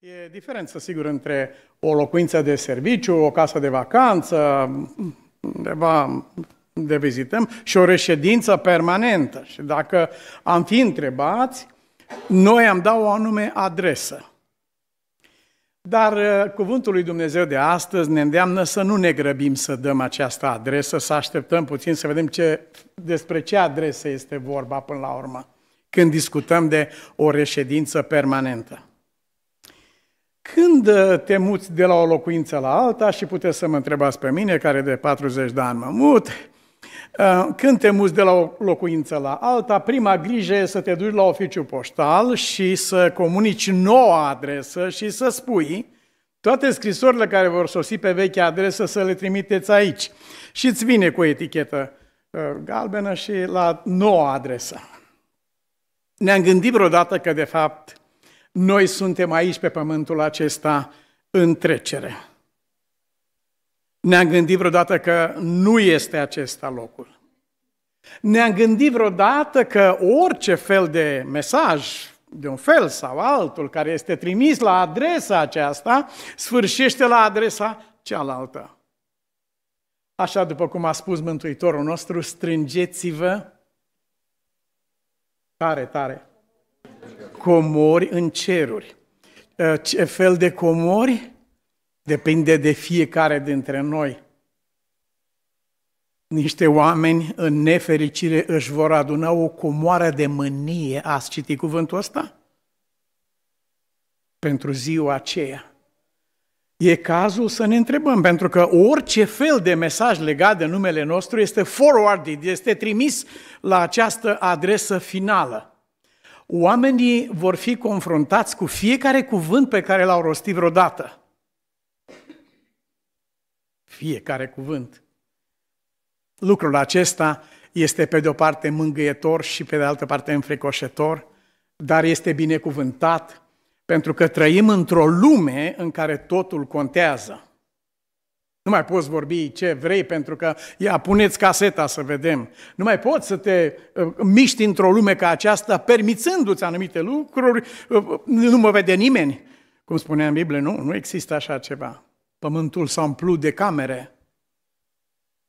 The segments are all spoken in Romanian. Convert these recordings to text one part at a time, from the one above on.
E diferență, sigur, între o locuință de serviciu, o casă de vacanță, undeva de vizităm, și o reședință permanentă. Și dacă am fi întrebați, noi am dat o anume adresă. Dar uh, cuvântul lui Dumnezeu de astăzi ne îndeamnă să nu ne grăbim să dăm această adresă, să așteptăm puțin să vedem ce, despre ce adresă este vorba până la urmă, când discutăm de o reședință permanentă. Când uh, te muți de la o locuință la alta, și puteți să mă întrebați pe mine, care de 40 de ani mă mut, uh, când te muți de la o locuință la alta, prima grijă e să te duci la oficiu poștal și să comunici noua adresă și să spui toate scrisorile care vor sosi pe vechea adresă să le trimiteți aici. Și îți vine cu etichetă uh, galbenă și la noua adresă. Ne-am gândit vreodată că, de fapt, noi suntem aici pe pământul acesta în trecere. Ne-am gândit vreodată că nu este acesta locul. Ne-am gândit vreodată că orice fel de mesaj, de un fel sau altul, care este trimis la adresa aceasta, sfârșește la adresa cealaltă. Așa după cum a spus Mântuitorul nostru, strângeți-vă tare, tare Comori în ceruri. Uh, ce fel de comori? Depinde de fiecare dintre noi. Niște oameni în nefericire își vor aduna o comoară de mânie. Ați citit cuvântul ăsta? Pentru ziua aceea. E cazul să ne întrebăm, pentru că orice fel de mesaj legat de numele nostru este forwarded, este trimis la această adresă finală. Oamenii vor fi confruntați cu fiecare cuvânt pe care l-au rostit vreodată. Fiecare cuvânt. Lucrul acesta este pe de o parte mângâietor și pe de altă parte înfricoșător, dar este binecuvântat pentru că trăim într-o lume în care totul contează. Nu mai poți vorbi ce vrei pentru că, ia, puneți caseta să vedem. Nu mai poți să te uh, miști într-o lume ca aceasta, permițându-ți anumite lucruri, uh, nu mă vede nimeni. Cum spunea în Biblie, nu, nu există așa ceva. Pământul s-a umplut de camere,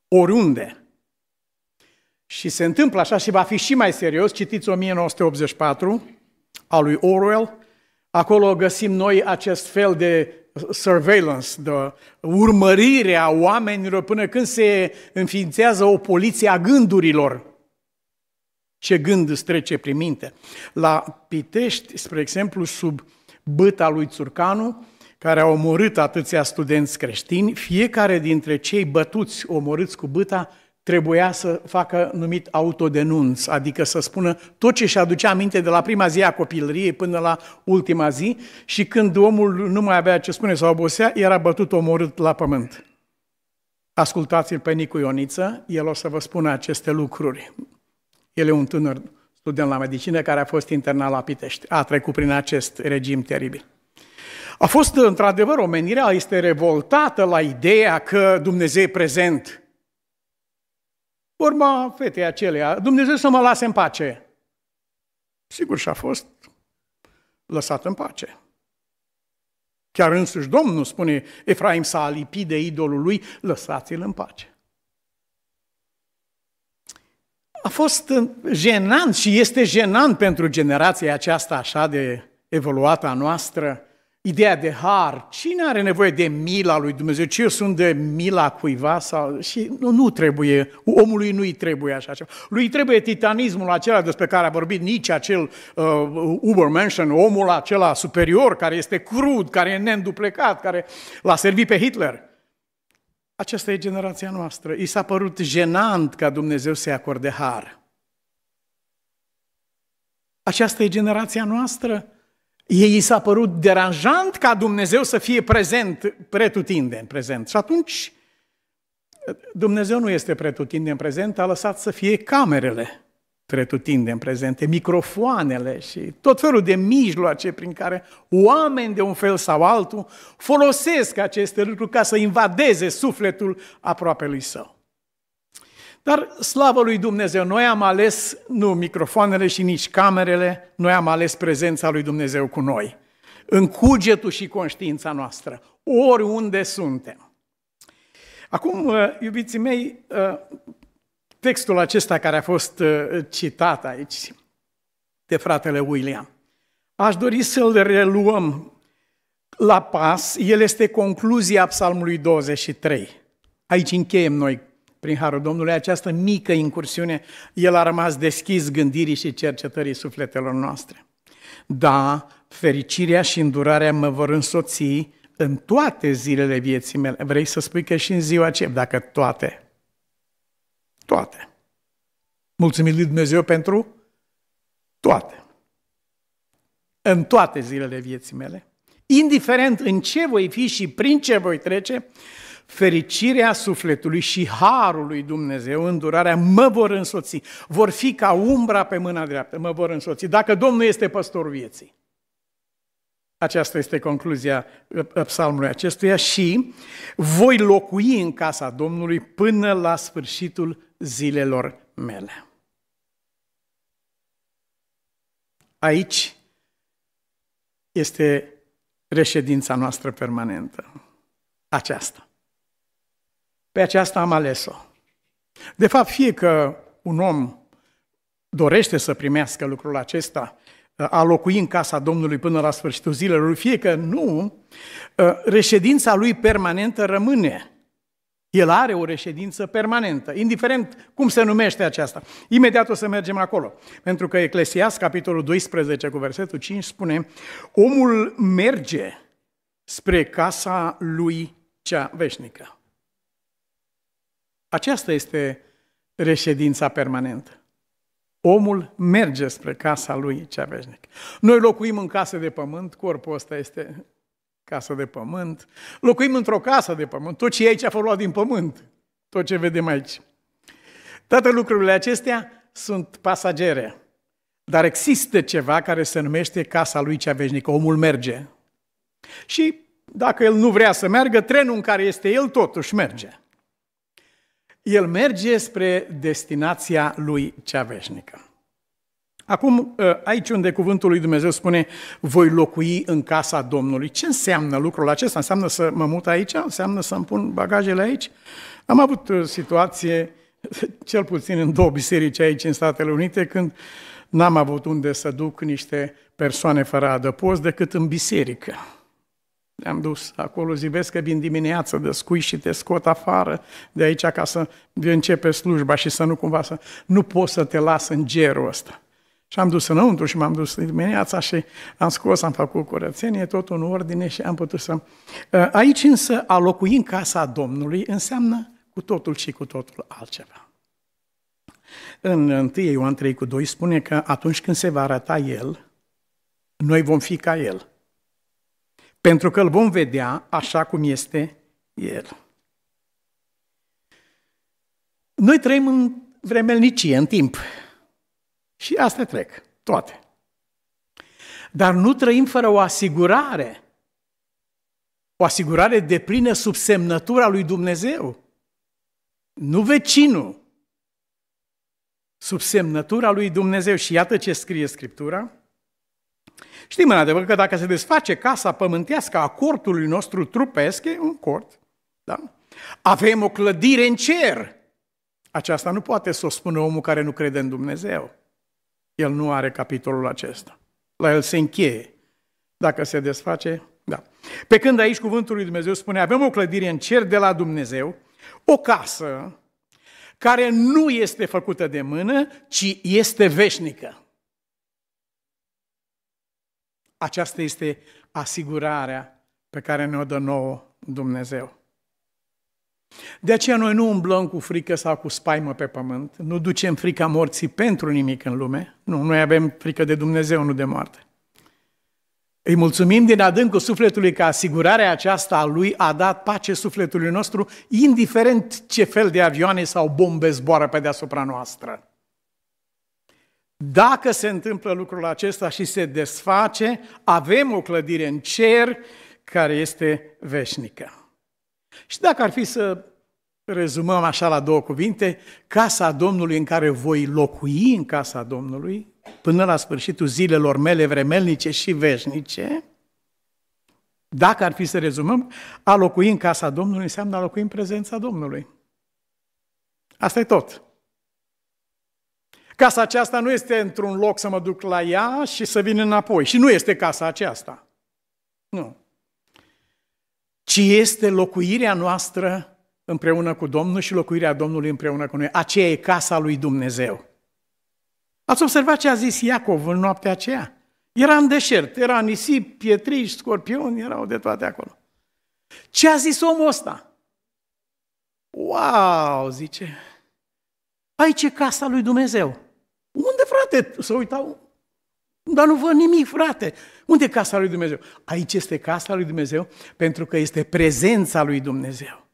oriunde. Și se întâmplă așa și va fi și mai serios, citiți 1984 a lui Orwell, Acolo găsim noi acest fel de surveillance, de urmărire a oamenilor până când se înființează o poliție a gândurilor. Ce gând îți trece prin minte? La Pitești, spre exemplu, sub băta lui Țurcanu, care a omorât atâția studenți creștini, fiecare dintre cei bătuți, omorâți cu băta, trebuia să facă numit autodenunț, adică să spună tot ce și aducea aminte de la prima zi a copilăriei până la ultima zi și când omul nu mai avea ce spune sau obosea, era bătut omorât la pământ. Ascultați-l pe Nicu Ioniță, el o să vă spună aceste lucruri. El e un tânăr student la medicină care a fost internat la Pitești. A trecut prin acest regim teribil. A fost, într-adevăr, omenirea este revoltată la ideea că Dumnezeu e prezent – Urma fetei acelea, Dumnezeu să mă lase în pace. Sigur, și-a fost lăsat în pace. Chiar însuși Domnul spune, Efraim s-a alipit de idolul lui, lăsați-l în pace. A fost jenant și este jenant pentru generația aceasta așa de evoluată a noastră, ideea de har, cine are nevoie de mila lui Dumnezeu? Ce eu sunt de mila cuiva? Sau... Și nu, nu trebuie, omului nu-i trebuie așa ceva. Lui trebuie titanismul acela despre care a vorbit nici acel uh, Ubermenschen, omul acela superior, care este crud, care e neînduplecat, care l-a servit pe Hitler. Aceasta e generația noastră. I s-a părut jenant ca Dumnezeu să-i acorde har. Aceasta e generația noastră. Ei i s-a părut deranjant ca Dumnezeu să fie prezent, în prezent. Și atunci Dumnezeu nu este în prezent, a lăsat să fie camerele în prezente, microfoanele și tot felul de mijloace prin care oameni de un fel sau altul folosesc aceste lucruri ca să invadeze sufletul aproape lui său. Dar slavă lui Dumnezeu, noi am ales nu microfoanele și nici camerele, noi am ales prezența lui Dumnezeu cu noi, în cugetul și conștiința noastră, oriunde suntem. Acum, uh, iubiții mei, uh, textul acesta care a fost uh, citat aici de fratele William, aș dori să-l reluăm la pas, el este concluzia psalmului 23. Aici încheiem noi prin Harul Domnului, această mică incursiune, el a rămas deschis gândirii și cercetării sufletelor noastre. Da, fericirea și îndurarea mă vor însoți în toate zilele vieții mele. Vrei să spui că și în ziua aceea, dacă toate, toate. Mulțumim lui Dumnezeu pentru toate. În toate zilele vieții mele, indiferent în ce voi fi și prin ce voi trece, fericirea sufletului și harul lui Dumnezeu, îndurarea, mă vor însoți, vor fi ca umbra pe mâna dreaptă, mă vor însoți, dacă Domnul este păstorul vieții. Aceasta este concluzia uh, uh, psalmului acestuia și voi locui în casa Domnului până la sfârșitul zilelor mele. Aici este reședința noastră permanentă. Aceasta pe aceasta am ales-o. De fapt, fie că un om dorește să primească lucrul acesta, uh, a locui în casa Domnului până la sfârșitul zilelor fie că nu, uh, reședința lui permanentă rămâne. El are o reședință permanentă, indiferent cum se numește aceasta. Imediat o să mergem acolo, pentru că Eclesias, capitolul 12, cu versetul 5, spune Omul merge spre casa lui cea veșnică. Aceasta este reședința permanentă. Omul merge spre casa lui cea veșnic. Noi locuim în casă de pământ, corpul ăsta este casă de pământ, locuim într-o casă de pământ, tot ce e aici a fost luat din pământ, tot ce vedem aici. Toate lucrurile acestea sunt pasagere, dar există ceva care se numește casa lui cea veșnică, omul merge. Și dacă el nu vrea să meargă, trenul în care este el totuși merge el merge spre destinația lui cea veșnică. Acum, ă, aici unde cuvântul lui Dumnezeu spune, voi locui în casa Domnului. Ce înseamnă lucrul acesta? Înseamnă să mă mut aici? Înseamnă să-mi pun bagajele aici? Am avut ă, situație, cel puțin în două biserici aici în Statele Unite, când n-am avut unde să duc niște persoane fără adăpost decât în biserică. Le-am dus acolo, zivesc că vin dimineață, dăscui și te scot afară de aici ca să începe slujba și să nu cumva să... Nu pot să te las în gerul ăsta. Și am dus înăuntru și m-am dus dimineața și am scos, am făcut curățenie, tot în ordine și am putut să... Eh, aici însă a locui în casa Domnului înseamnă cu totul și cu totul altceva. În 1 Ioan 3 cu 2 spune că atunci când se va arăta El, noi vom fi ca El pentru că îl vom vedea așa cum este el. Noi trăim în vremelnicie, în timp. Și astea trec, toate. Dar nu trăim fără o asigurare. O asigurare de plină sub semnătura lui Dumnezeu. Nu vecinul. Sub semnătura lui Dumnezeu. Și iată ce scrie Scriptura. Știm în adevăr că dacă se desface casa pământească a cortului nostru trupesc, e un cort, da? Avem o clădire în cer. Aceasta nu poate să o spună omul care nu crede în Dumnezeu. El nu are capitolul acesta. La el se încheie. Dacă se desface, da. Pe când aici cuvântul lui Dumnezeu spune, avem o clădire în cer de la Dumnezeu, o casă care nu este făcută de mână, ci este veșnică. Aceasta este asigurarea pe care ne-o dă nouă Dumnezeu. De aceea noi nu umblăm cu frică sau cu spaimă pe pământ, nu ducem frica morții pentru nimic în lume, nu, noi avem frică de Dumnezeu, nu de moarte. Îi mulțumim din adâncul sufletului că asigurarea aceasta a lui a dat pace sufletului nostru, indiferent ce fel de avioane sau bombe zboară pe deasupra noastră. Dacă se întâmplă lucrul acesta și se desface, avem o clădire în cer care este veșnică. Și dacă ar fi să rezumăm așa la două cuvinte, casa Domnului în care voi locui în casa Domnului, până la sfârșitul zilelor mele vremelnice și veșnice, dacă ar fi să rezumăm, a locui în casa Domnului înseamnă a locui în prezența Domnului. Asta e tot. Casa aceasta nu este într-un loc să mă duc la ea și să vin înapoi. Și nu este casa aceasta. Nu. Ci este locuirea noastră împreună cu Domnul și locuirea Domnului împreună cu noi. Aceea e casa lui Dumnezeu. Ați observat ce a zis Iacov în noaptea aceea? Era în deșert, era nisip, pietriș, scorpioni, erau de toate acolo. Ce a zis omul ăsta? Wow, zice, aici e casa lui Dumnezeu frate, să uitau, dar nu văd nimic, frate. Unde e casa lui Dumnezeu? Aici este casa lui Dumnezeu pentru că este prezența lui Dumnezeu.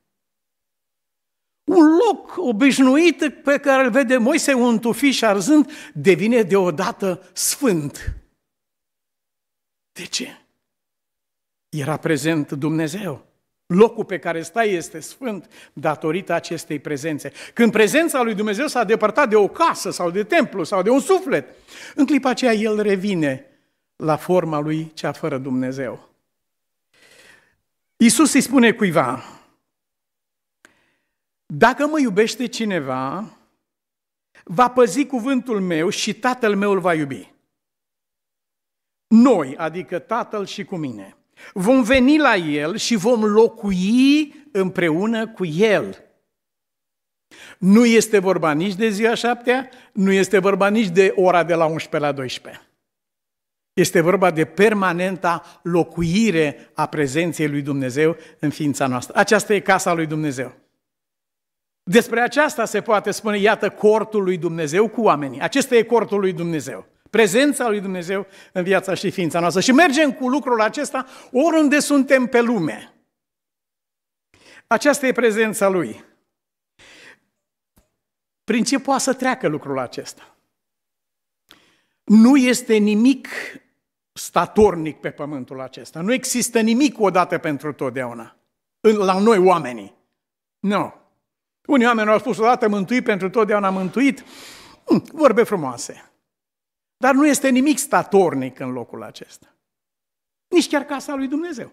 Un loc obișnuit pe care îl vede Moise un tufiș arzând devine deodată sfânt. De ce? Era prezent Dumnezeu. Locul pe care stai este sfânt datorită acestei prezențe. Când prezența lui Dumnezeu s-a depărtat de o casă sau de templu sau de un suflet, în clipa aceea el revine la forma lui cea fără Dumnezeu. Iisus îi spune cuiva, dacă mă iubește cineva, va păzi cuvântul meu și tatăl meu îl va iubi. Noi, adică tatăl și cu mine – Vom veni la El și vom locui împreună cu El. Nu este vorba nici de ziua șaptea, nu este vorba nici de ora de la 11 la 12. Este vorba de permanenta locuire a prezenței lui Dumnezeu în ființa noastră. Aceasta e casa lui Dumnezeu. Despre aceasta se poate spune, iată, cortul lui Dumnezeu cu oamenii. Acesta e cortul lui Dumnezeu prezența lui Dumnezeu în viața și ființa noastră. Și mergem cu lucrul acesta oriunde suntem pe lume. Aceasta e prezența lui. Prin ce poate să treacă lucrul acesta? Nu este nimic statornic pe pământul acesta. Nu există nimic odată pentru totdeauna. La noi oamenii. Nu. Unii oameni au spus odată mântuit pentru totdeauna mântuit. Hm, vorbe frumoase. Dar nu este nimic statornic în locul acesta. Nici chiar casa lui Dumnezeu.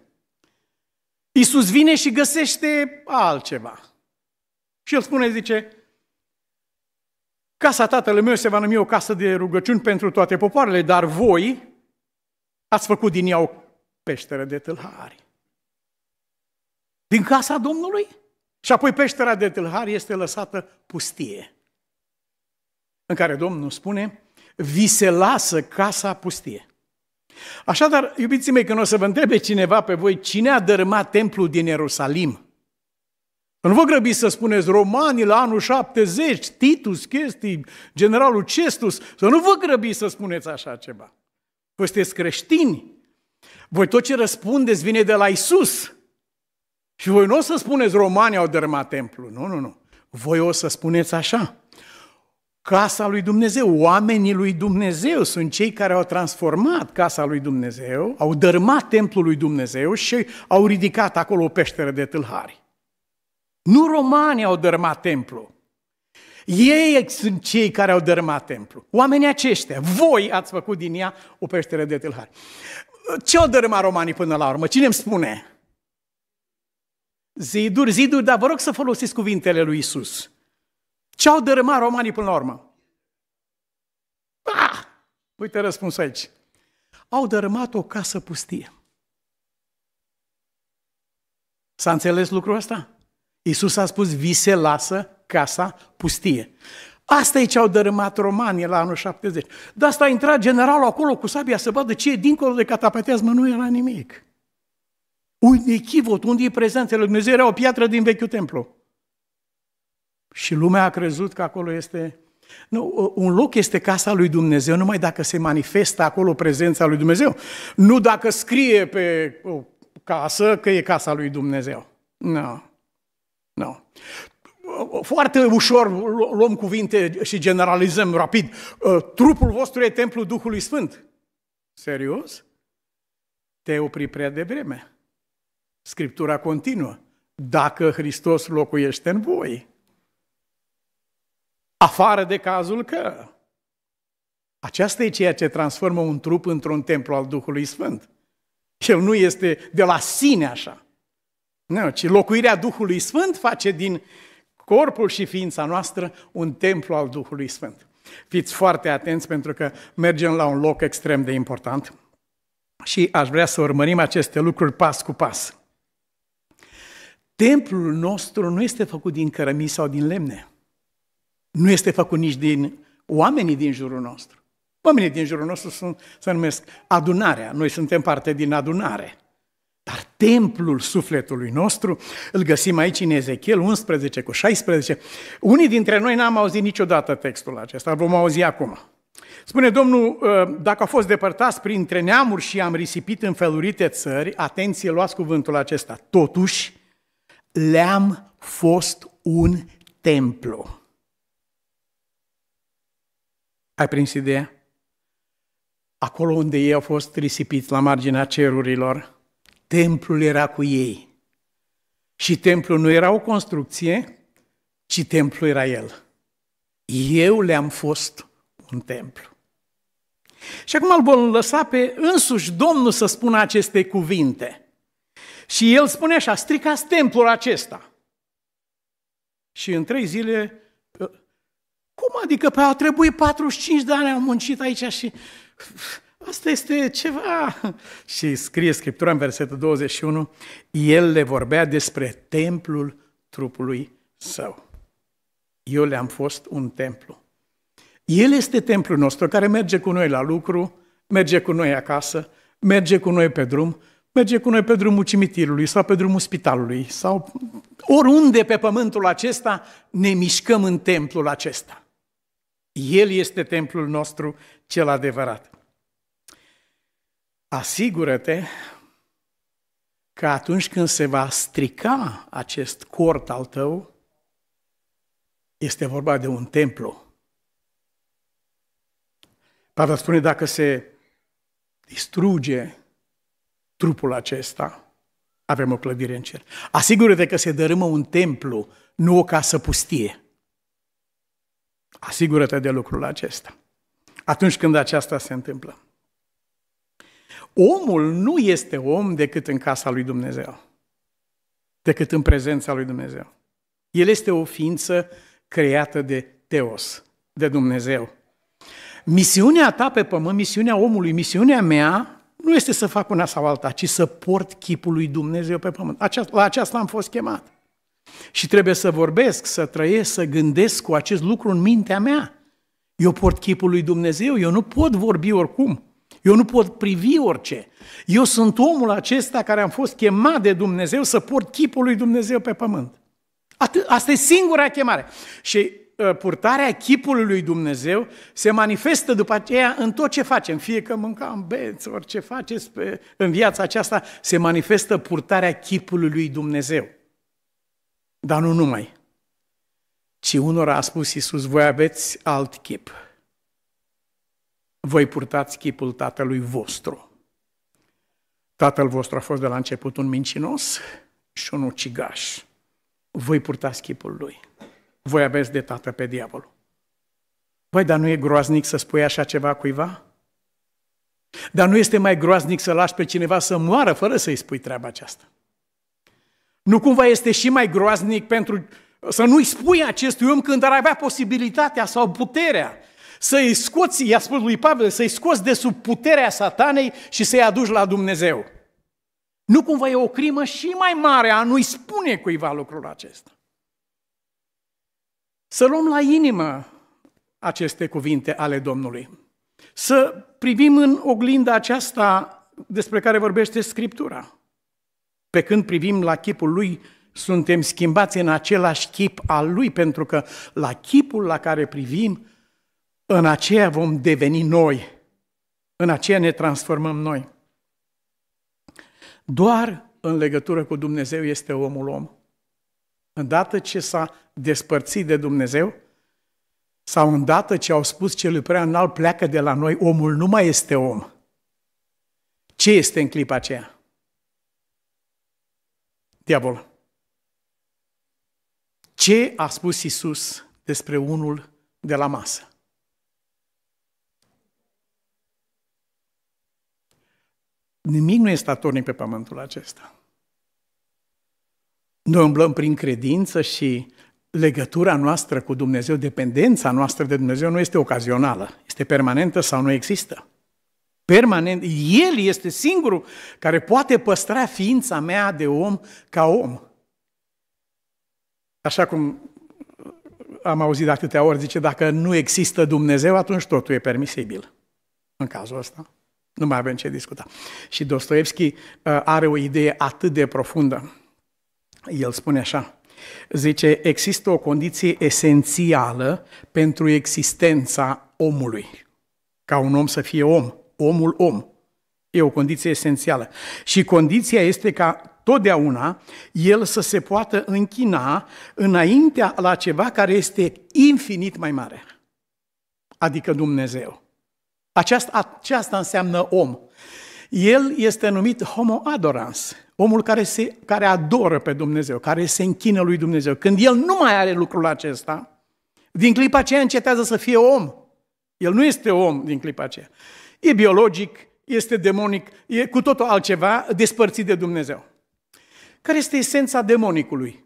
Iisus vine și găsește altceva. Și el spune, zice, casa tatălui meu se va numi o casă de rugăciuni pentru toate popoarele, dar voi ați făcut din ea o peșteră de tâlhari. Din casa Domnului? Și apoi peștera de tâlhari este lăsată pustie, în care Domnul spune, vi se lasă casa pustie. Așadar, iubiții mei, când o să vă întrebe cineva pe voi cine a dărâmat templul din Ierusalim, nu vă grăbiți să spuneți romanii la anul 70, Titus, chestii, generalul Cestus, să nu vă grăbiți să spuneți așa ceva. Voi sunteți creștini. Voi tot ce răspundeți vine de la Isus. Și voi nu o să spuneți romanii au dărâmat templul. Nu, nu, nu. Voi o să spuneți așa casa lui Dumnezeu. Oamenii lui Dumnezeu sunt cei care au transformat casa lui Dumnezeu, au dărmat templul lui Dumnezeu și au ridicat acolo o peșteră de tâlhari. Nu romanii au dărmat templul. Ei sunt cei care au dărâmat templul. Oamenii aceștia, voi ați făcut din ea o peșteră de tâlhari. Ce au dărâmat romanii până la urmă? Cine îmi spune? Ziduri, ziduri, dar vă rog să folosiți cuvintele lui Isus. Ce au dărâmat romanii până la urmă? Ah! Uite răspuns aici. Au dărâmat o casă pustie. S-a înțeles lucrul ăsta? Iisus a spus, vi se lasă casa pustie. Asta e ce au dărâmat romanii la anul 70. De asta a intrat generalul acolo cu sabia să vadă ce e dincolo de catapateazmă, nu era nimic. Un echivot, unde e prezența lui Dumnezeu, era o piatră din vechiul templu. Și lumea a crezut că acolo este... Nu, un loc este casa lui Dumnezeu numai dacă se manifestă acolo prezența lui Dumnezeu. Nu dacă scrie pe o casă că e casa lui Dumnezeu. Nu. No. Nu. No foarte ușor luăm cuvinte și generalizăm rapid. Ă, trupul vostru e templul Duhului Sfânt. Serios? Te opri prea devreme. Scriptura continuă. Dacă Hristos locuiește în voi. Afară de cazul că aceasta e ceea ce transformă un trup într-un templu al Duhului Sfânt. El nu este de la sine așa, nu, ci locuirea Duhului Sfânt face din corpul și ființa noastră un templu al Duhului Sfânt. Fiți foarte atenți pentru că mergem la un loc extrem de important și aș vrea să urmărim aceste lucruri pas cu pas. Templul nostru nu este făcut din cărămii sau din lemne. Nu este făcut nici din oamenii din jurul nostru. Oamenii din jurul nostru sunt, se numesc adunarea, noi suntem parte din adunare. Dar templul sufletului nostru îl găsim aici în Ezechiel 11 cu 16. Unii dintre noi n-am auzit niciodată textul acesta, vom auzi acum. Spune Domnul, ă, dacă a fost depărtați printre neamuri și am risipit în felurite țări, atenție, luați cuvântul acesta, totuși le-am fost un templu. Ai prins ideea? Acolo unde ei au fost risipiți la marginea cerurilor, templul era cu ei. Și templul nu era o construcție, ci templul era el. Eu le-am fost un templu. Și acum îl vom lăsa pe însuși Domnul să spună aceste cuvinte. Și el spune așa, stricați templul acesta. Și în trei zile cum adică? Păi au trebuit 45 de ani, am muncit aici și asta este ceva. Și scrie Scriptura în versetul 21, el le vorbea despre templul trupului său. Eu le-am fost un templu. El este templul nostru care merge cu noi la lucru, merge cu noi acasă, merge cu noi pe drum, merge cu noi pe drumul cimitirului sau pe drumul spitalului sau oriunde pe pământul acesta ne mișcăm în templul acesta. El este templul nostru cel adevărat. Asigură-te că atunci când se va strica acest cort al tău, este vorba de un templu. Pavel spune, dacă se distruge trupul acesta, avem o clădire în cer. Asigură-te că se dărâmă un templu, nu o casă pustie. Asigură-te de lucrul acesta. Atunci când aceasta se întâmplă. Omul nu este om decât în casa lui Dumnezeu, decât în prezența lui Dumnezeu. El este o ființă creată de Teos, de Dumnezeu. Misiunea ta pe pământ, misiunea omului, misiunea mea, nu este să fac una sau alta, ci să port chipul lui Dumnezeu pe pământ. la aceasta am fost chemat și trebuie să vorbesc, să trăiesc, să gândesc cu acest lucru în mintea mea. Eu port chipul lui Dumnezeu, eu nu pot vorbi oricum, eu nu pot privi orice. Eu sunt omul acesta care am fost chemat de Dumnezeu să port chipul lui Dumnezeu pe pământ. Asta e singura chemare. Și uh, purtarea chipului lui Dumnezeu se manifestă după aceea în tot ce facem, fie că mâncăm beți, orice faceți pe, în viața aceasta, se manifestă purtarea chipului lui Dumnezeu. Dar nu numai, ci unora a spus Iisus, voi aveți alt chip. Voi purtați chipul tatălui vostru. Tatăl vostru a fost de la început un mincinos și un ucigaș. Voi purtați chipul lui. Voi aveți de tată pe diavolul. Păi, dar nu e groaznic să spui așa ceva cuiva? Dar nu este mai groaznic să lași pe cineva să moară fără să-i spui treaba aceasta? Nu cumva este și mai groaznic pentru să nu-i spui acestui om când ar avea posibilitatea sau puterea să-i scoți, i-a spus lui Pavel, să-i scoți de sub puterea satanei și să-i aduci la Dumnezeu. Nu cumva e o crimă și mai mare a nu-i spune cuiva lucrul acesta. Să luăm la inimă aceste cuvinte ale Domnului. Să privim în oglinda aceasta despre care vorbește Scriptura. Pe când privim la chipul lui, suntem schimbați în același chip al lui, pentru că la chipul la care privim, în aceea vom deveni noi, în aceea ne transformăm noi. Doar în legătură cu Dumnezeu este omul om. Îndată ce s-a despărțit de Dumnezeu, sau îndată ce au spus celui prea înalt, pleacă de la noi, omul nu mai este om. Ce este în clipa aceea? diavol. Ce a spus Isus despre unul de la masă? Nimic nu este statornic pe pământul acesta. Noi umblăm prin credință și legătura noastră cu Dumnezeu, dependența noastră de Dumnezeu nu este ocazională, este permanentă sau nu există permanent. El este singurul care poate păstra ființa mea de om ca om. Așa cum am auzit de atâtea ori, zice, dacă nu există Dumnezeu, atunci totul e permisibil. În cazul ăsta. Nu mai avem ce discuta. Și Dostoevski uh, are o idee atât de profundă. El spune așa, zice, există o condiție esențială pentru existența omului, ca un om să fie om omul om. E o condiție esențială. Și condiția este ca totdeauna el să se poată închina înaintea la ceva care este infinit mai mare, adică Dumnezeu. Aceasta, aceasta înseamnă om. El este numit homo adorans, omul care, se, care adoră pe Dumnezeu, care se închină lui Dumnezeu. Când el nu mai are lucrul acesta, din clipa aceea încetează să fie om. El nu este om din clipa aceea. E biologic, este demonic, e cu totul altceva, despărțit de Dumnezeu. Care este esența demonicului?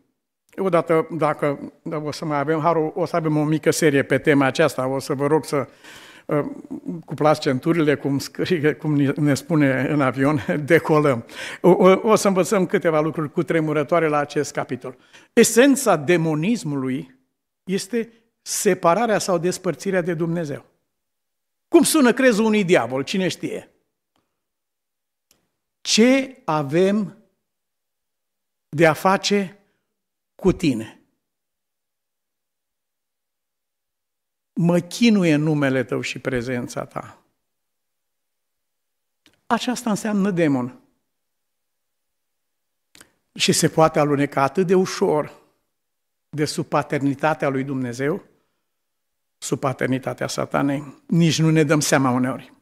Odată, dacă o să mai avem harul, o să avem o mică serie pe tema aceasta, o să vă rog să uh, cuplați centurile, cum, scrie, cum ne spune în avion, decolăm. o, o să învățăm câteva lucruri cu tremurătoare la acest capitol. Esența demonismului este separarea sau despărțirea de Dumnezeu. Cum sună crezul unui diavol? Cine știe? Ce avem de a face cu tine? Mă chinuie numele tău și prezența ta. Aceasta înseamnă demon. Și se poate aluneca atât de ușor de sub paternitatea lui Dumnezeu, sub paternitatea satanei, nici nu ne dăm seama uneori.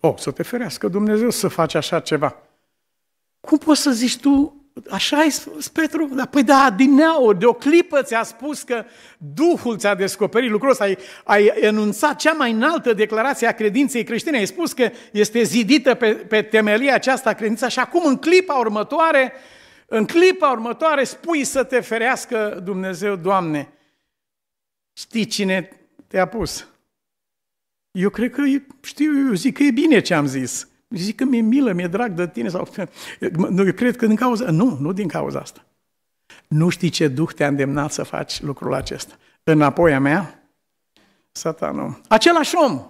O, oh, să te ferească Dumnezeu să faci așa ceva. Cum poți să zici tu, așa ai spus Petru? Dar, păi da, din neau, de o clipă ți-a spus că Duhul ți-a descoperit lucrul ăsta, ai, ai enunțat cea mai înaltă declarație a credinței creștine, ai spus că este zidită pe, pe temelia aceasta credință și acum în clipa următoare, în clipa următoare spui să te ferească Dumnezeu, Doamne. Știi cine te-a pus. Eu cred că, știu, eu zic că e bine ce am zis. Zic că mi-e milă, mi-e drag de tine. Sau, eu cred că din cauza... Nu, nu din cauza asta. Nu știi ce Duh te-a îndemnat să faci lucrul acesta. Înapoi a mea, satanul. Același om.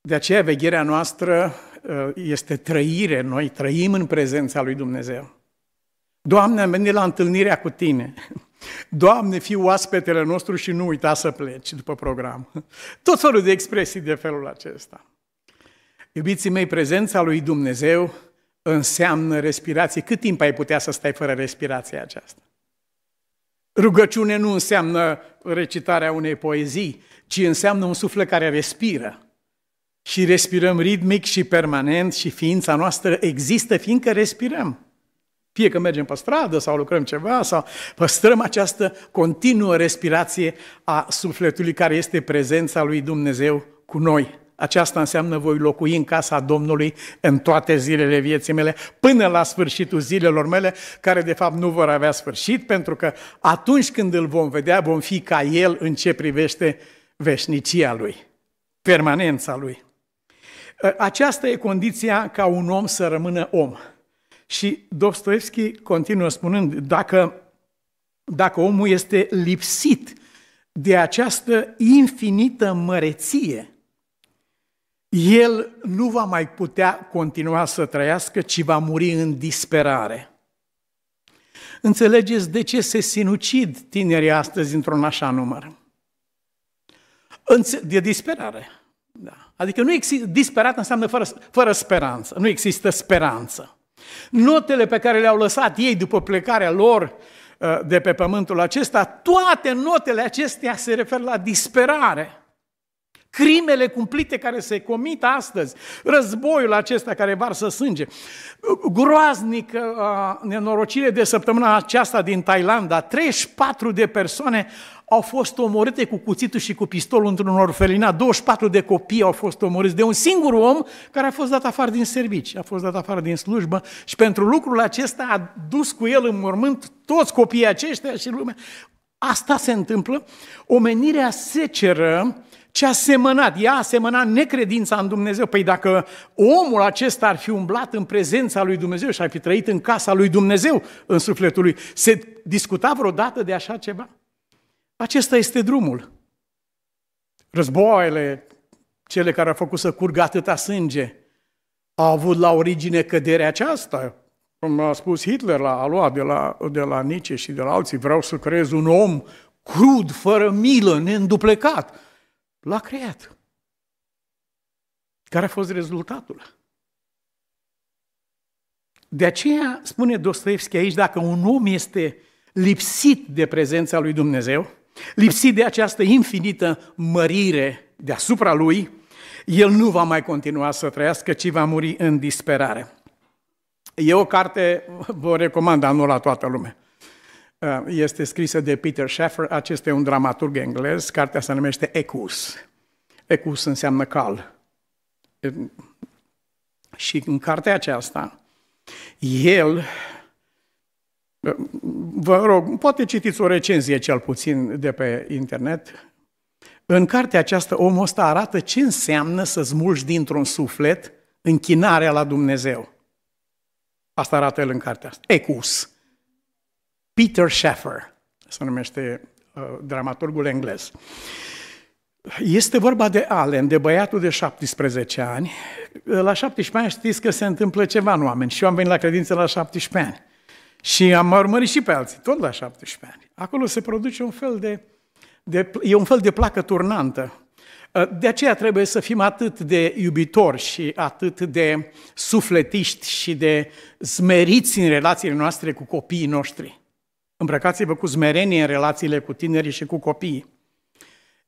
De aceea vegherea noastră uh, este trăire. Noi trăim în prezența lui Dumnezeu. Doamne, am venit la întâlnirea cu Tine. Doamne, fii oaspetele nostru și nu uita să pleci după program. Tot felul de expresii de felul acesta. Iubiții mei, prezența lui Dumnezeu înseamnă respirație. Cât timp ai putea să stai fără respirația aceasta? Rugăciune nu înseamnă recitarea unei poezii, ci înseamnă un suflet care respiră. Și respirăm ritmic și permanent și ființa noastră există fiindcă respirăm. Fie că mergem pe stradă sau lucrăm ceva sau păstrăm această continuă respirație a sufletului care este prezența lui Dumnezeu cu noi. Aceasta înseamnă voi locui în casa Domnului în toate zilele vieții mele, până la sfârșitul zilelor mele, care de fapt nu vor avea sfârșit, pentru că atunci când îl vom vedea, vom fi ca el în ce privește veșnicia lui, permanența lui. Aceasta e condiția ca un om să rămână om. Și Dostoevski continuă spunând, dacă, dacă omul este lipsit de această infinită măreție, el nu va mai putea continua să trăiască, ci va muri în disperare. Înțelegeți de ce se sinucid tinerii astăzi într-un așa număr? De disperare. Da. Adică nu există, disperat înseamnă fără, fără speranță, nu există speranță. Notele pe care le-au lăsat ei după plecarea lor uh, de pe pământul acesta, toate notele acestea se referă la disperare. Crimele cumplite care se comit astăzi, războiul acesta care varsă sânge, groaznică uh, nenorocire de săptămâna aceasta din Thailanda, 34 de persoane au fost omorâte cu cuțitul și cu pistolul într-un orfelinat. 24 de copii au fost omorâți de un singur om care a fost dat afară din servici, a fost dat afară din slujbă și pentru lucrul acesta a dus cu el în mormânt toți copiii aceștia și lumea. Asta se întâmplă. Omenirea seceră ce a semănat, ea a semănat necredința în Dumnezeu. Păi dacă omul acesta ar fi umblat în prezența lui Dumnezeu și ar fi trăit în casa lui Dumnezeu, în sufletul lui, se discuta vreodată de așa ceva? Acesta este drumul. Războaiele, cele care au făcut să curgă atâta sânge, au avut la origine căderea aceasta. Cum a spus Hitler, la, a luat de la, de la Nietzsche și de la alții, vreau să creez un om crud, fără milă, neînduplecat. L-a creat. Care a fost rezultatul? De aceea spune Dostoevski aici, dacă un om este lipsit de prezența lui Dumnezeu, Lipsit de această infinită mărire deasupra lui, el nu va mai continua să trăiască, ci va muri în disperare. E o carte, vă recomand, dar nu la toată lumea. Uh, este scrisă de Peter Schaeffer, acesta e un dramaturg englez, cartea se numește Ecus. Ecus înseamnă cal. Uh, și în cartea aceasta, el Vă rog, poate citiți o recenzie cel puțin de pe internet. În cartea aceasta, omul ăsta arată ce înseamnă să smulgi dintr-un suflet închinarea la Dumnezeu. Asta arată el în cartea asta. Ecus. Peter Schaeffer, se numește uh, dramaturgul englez. Este vorba de Allen, de băiatul de 17 ani. La 17 ani știți că se întâmplă ceva în oameni și eu am venit la credință la 17 ani. Și am urmărit și pe alții, tot la 17 ani. Acolo se produce un fel de, de e un fel de placă turnantă. Ă, de aceea trebuie să fim atât de iubitori și atât de sufletiști și de zmeriți în relațiile noastre cu copiii noștri. Îmbrăcați-vă cu zmerenie în relațiile cu tinerii și cu copiii.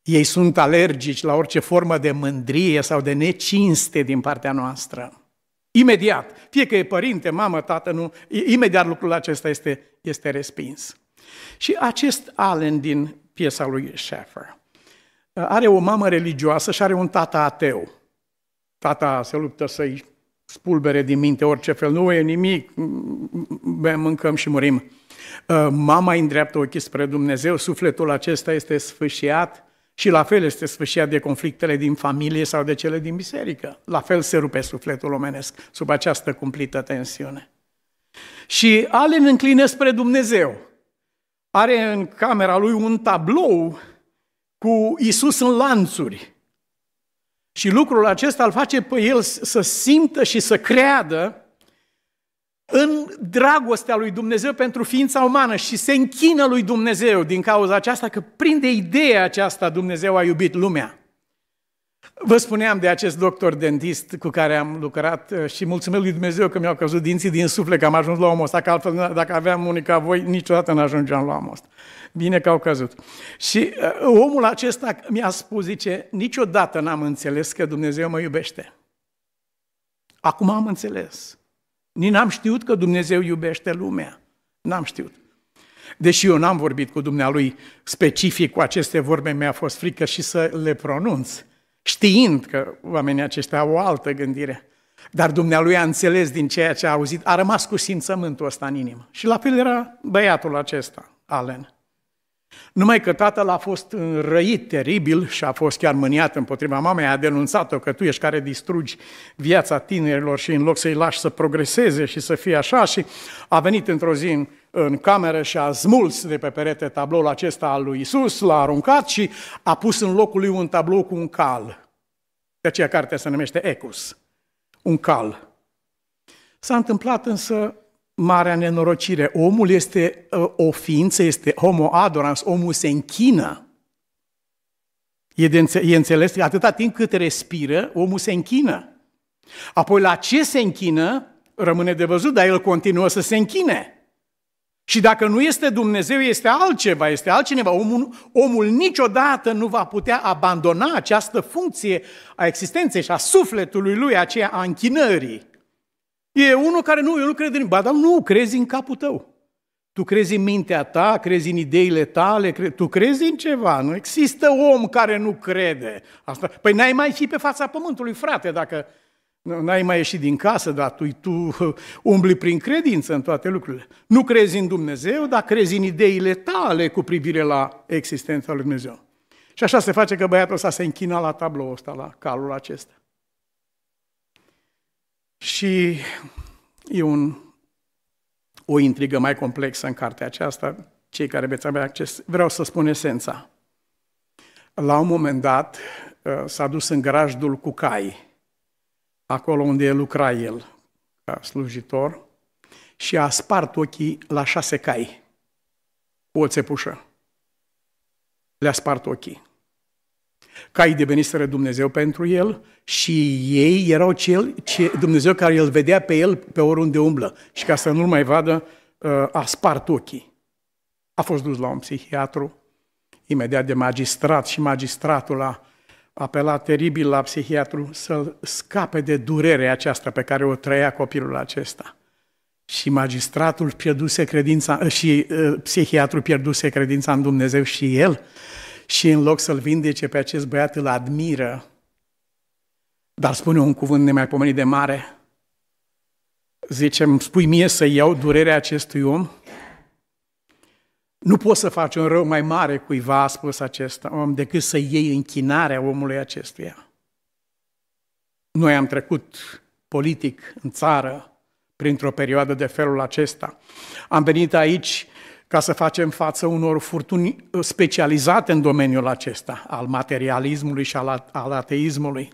Ei sunt alergici la orice formă de mândrie sau de necinste din partea noastră. Imediat, fie că e părinte, mamă, tată, nu, imediat lucrul acesta este, este respins. Și acest Allen din piesa lui Schaeffer uh, are o mamă religioasă și are un tată ateu. Tata se luptă să-i spulbere din minte orice fel, nu e nimic, bem, mâncăm și murim. Uh, mama îndreaptă ochii spre Dumnezeu, sufletul acesta este sfâșiat, și la fel este sfârșit de conflictele din familie sau de cele din biserică. La fel se rupe sufletul omenesc sub această cumplită tensiune. Și Allen înclină spre Dumnezeu. Are în camera lui un tablou cu Isus în lanțuri. Și lucrul acesta îl face pe el să simtă și să creadă în dragostea lui Dumnezeu pentru ființa umană și se închină lui Dumnezeu din cauza aceasta că prinde ideea aceasta Dumnezeu a iubit lumea. Vă spuneam de acest doctor dentist cu care am lucrat uh, și mulțumesc lui Dumnezeu că mi-au căzut dinții din suflet că am ajuns la omul ăsta, că altfel dacă aveam unii ca voi, niciodată nu ajungeam la omul ăsta. Bine că au căzut. Și uh, omul acesta mi-a spus, zice, niciodată n-am înțeles că Dumnezeu mă iubește. Acum am înțeles. Nici n-am știut că Dumnezeu iubește lumea. N-am știut. Deși eu n-am vorbit cu dumnealui specific cu aceste vorbe, mi-a fost frică și să le pronunț, știind că oamenii aceștia au o altă gândire. Dar dumnealui a înțeles din ceea ce a auzit, a rămas cu simțământul ăsta în inimă. Și la fel era băiatul acesta, Allen. Numai că tatăl a fost înrăit teribil și a fost chiar mâniat împotriva mamei, a denunțat-o că tu ești care distrugi viața tinerilor și în loc să-i lași să progreseze și să fie așa și a venit într-o zi în, în cameră și a smuls de pe perete tabloul acesta al lui Isus, l-a aruncat și a pus în locul lui un tablou cu un cal. De aceea cartea se numește Ecus, un cal. S-a întâmplat însă marea nenorocire. Omul este uh, o ființă, este homo adorans, omul se închină. E, de înțe- e înțeles că atâta timp cât respiră, omul se închină. Apoi la ce se închină, rămâne de văzut, dar el continuă să se închine. Și dacă nu este Dumnezeu, este altceva, este altcineva. Omul, omul niciodată nu va putea abandona această funcție a existenței și a sufletului lui, aceea a închinării. E unul care nu, eu nu cred în... Ba, dar nu, crezi în capul tău. Tu crezi în mintea ta, crezi în ideile tale, cre... tu crezi în ceva. Nu există om care nu crede. Asta... Păi n-ai mai fi pe fața pământului, frate, dacă n-ai mai ieșit din casă, dar tu, tu umbli prin credință în toate lucrurile. Nu crezi în Dumnezeu, dar crezi în ideile tale cu privire la existența lui Dumnezeu. Și așa se face că băiatul ăsta se închina la tablou, ăsta, la calul acesta. Și e un, o intrigă mai complexă în cartea aceasta, cei care veți avea acces, vreau să spun esența. La un moment dat uh, s-a dus în grajdul cu cai, acolo unde lucra el ca slujitor, și a spart ochii la șase cai cu o țepușă. Le-a spart ochii. Caii deveniseră Dumnezeu pentru el și ei erau cel, ce, Dumnezeu care îl vedea pe el pe oriunde umblă. Și ca să nu-l mai vadă, uh, a spart ochii. A fost dus la un psihiatru, imediat de magistrat și magistratul a apelat teribil la psihiatru să-l scape de durerea aceasta pe care o trăia copilul acesta. Și magistratul pierduse credința, uh, și uh, psihiatrul pierduse credința în Dumnezeu și el și în loc să-l vindece pe acest băiat, îl admiră, dar spune un cuvânt nemaipomenit de mare. Zice, îmi spui mie să iau durerea acestui om? Nu poți să faci un rău mai mare cuiva, a spus acest om, decât să iei închinarea omului acestuia. Noi am trecut politic în țară printr-o perioadă de felul acesta. Am venit aici ca să facem față unor furtuni uh, specializate în domeniul acesta, al materialismului și al, al ateismului.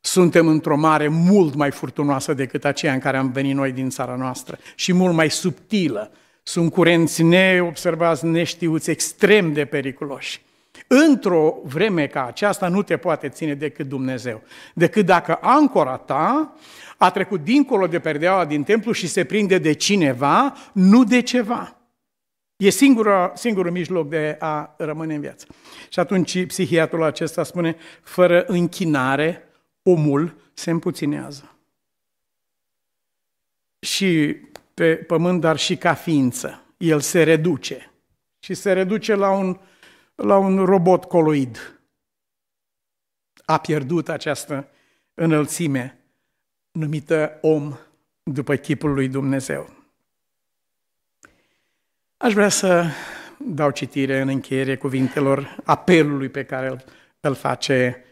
Suntem într-o mare mult mai furtunoasă decât aceea în care am venit noi din țara noastră și mult mai subtilă. Sunt curenți neobservați, neștiuți, extrem de periculoși. Într-o vreme ca aceasta nu te poate ține decât Dumnezeu, decât dacă ancora ta a trecut dincolo de perdeaua din templu și se prinde de cineva, nu de ceva. E singura, singurul mijloc de a rămâne în viață. Și atunci psihiatrul acesta spune, fără închinare, omul se împuținează. Și pe pământ, dar și ca ființă. El se reduce. Și se reduce la un, la un robot coloid. A pierdut această înălțime numită om după chipul lui Dumnezeu. Aș vrea să dau citire în încheiere cuvintelor apelului pe care îl, face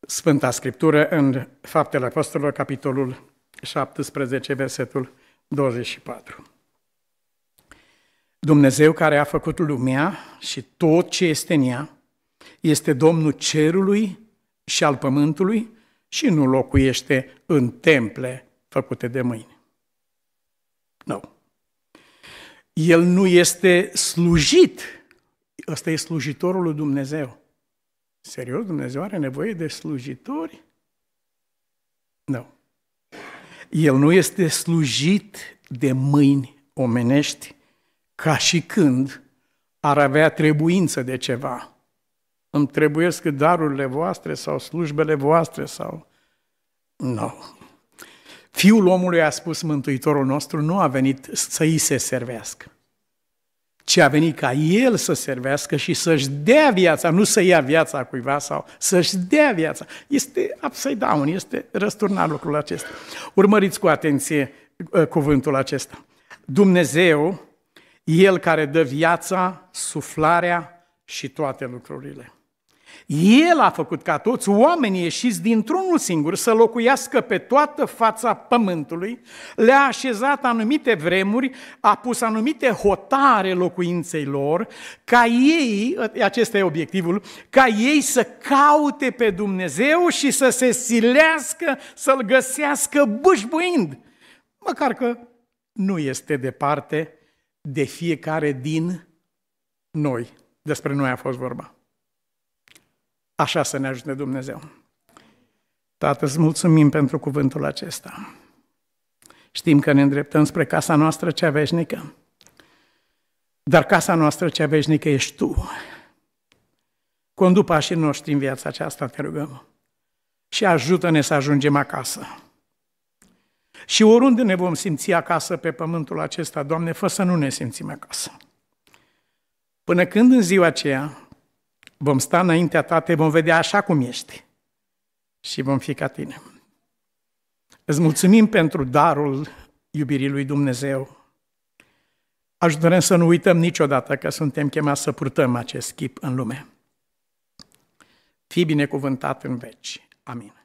Sfânta Scriptură în Faptele Apostolilor, capitolul 17, versetul 24. Dumnezeu care a făcut lumea și tot ce este în ea, este Domnul cerului și al pământului și nu locuiește în temple făcute de mâini. Nu. No el nu este slujit. Ăsta e slujitorul lui Dumnezeu. Serios, Dumnezeu are nevoie de slujitori? Nu. El nu este slujit de mâini omenești ca și când ar avea trebuință de ceva. Îmi trebuiesc darurile voastre sau slujbele voastre sau... Nu. No. Fiul omului, a spus Mântuitorul nostru, nu a venit să îi se servească, ci a venit ca el să servească și să-și dea viața, nu să ia viața cuiva sau să-și dea viața. Este upside down, este răsturnat lucrul acesta. Urmăriți cu atenție uh, cuvântul acesta. Dumnezeu, El care dă viața, suflarea și toate lucrurile. El a făcut ca toți oamenii ieșiți dintr-unul singur să locuiască pe toată fața pământului, le-a așezat anumite vremuri, a pus anumite hotare locuinței lor, ca ei, acesta e obiectivul, ca ei să caute pe Dumnezeu și să se silească, să-L găsească bâșbuind, măcar că nu este departe de fiecare din noi. Despre noi a fost vorba. Așa să ne ajute Dumnezeu. Tată, îți mulțumim pentru cuvântul acesta. Știm că ne îndreptăm spre casa noastră cea veșnică, dar casa noastră cea veșnică ești Tu. Condu pașii noștri în viața aceasta, te rugăm, și ajută-ne să ajungem acasă. Și oriunde ne vom simți acasă pe pământul acesta, Doamne, fă să nu ne simțim acasă. Până când în ziua aceea vom sta înaintea ta, te vom vedea așa cum ești și vom fi ca tine. Îți mulțumim pentru darul iubirii lui Dumnezeu. Ajutorăm să nu uităm niciodată că suntem chemați să purtăm acest chip în lume. Fii binecuvântat în veci. Amin.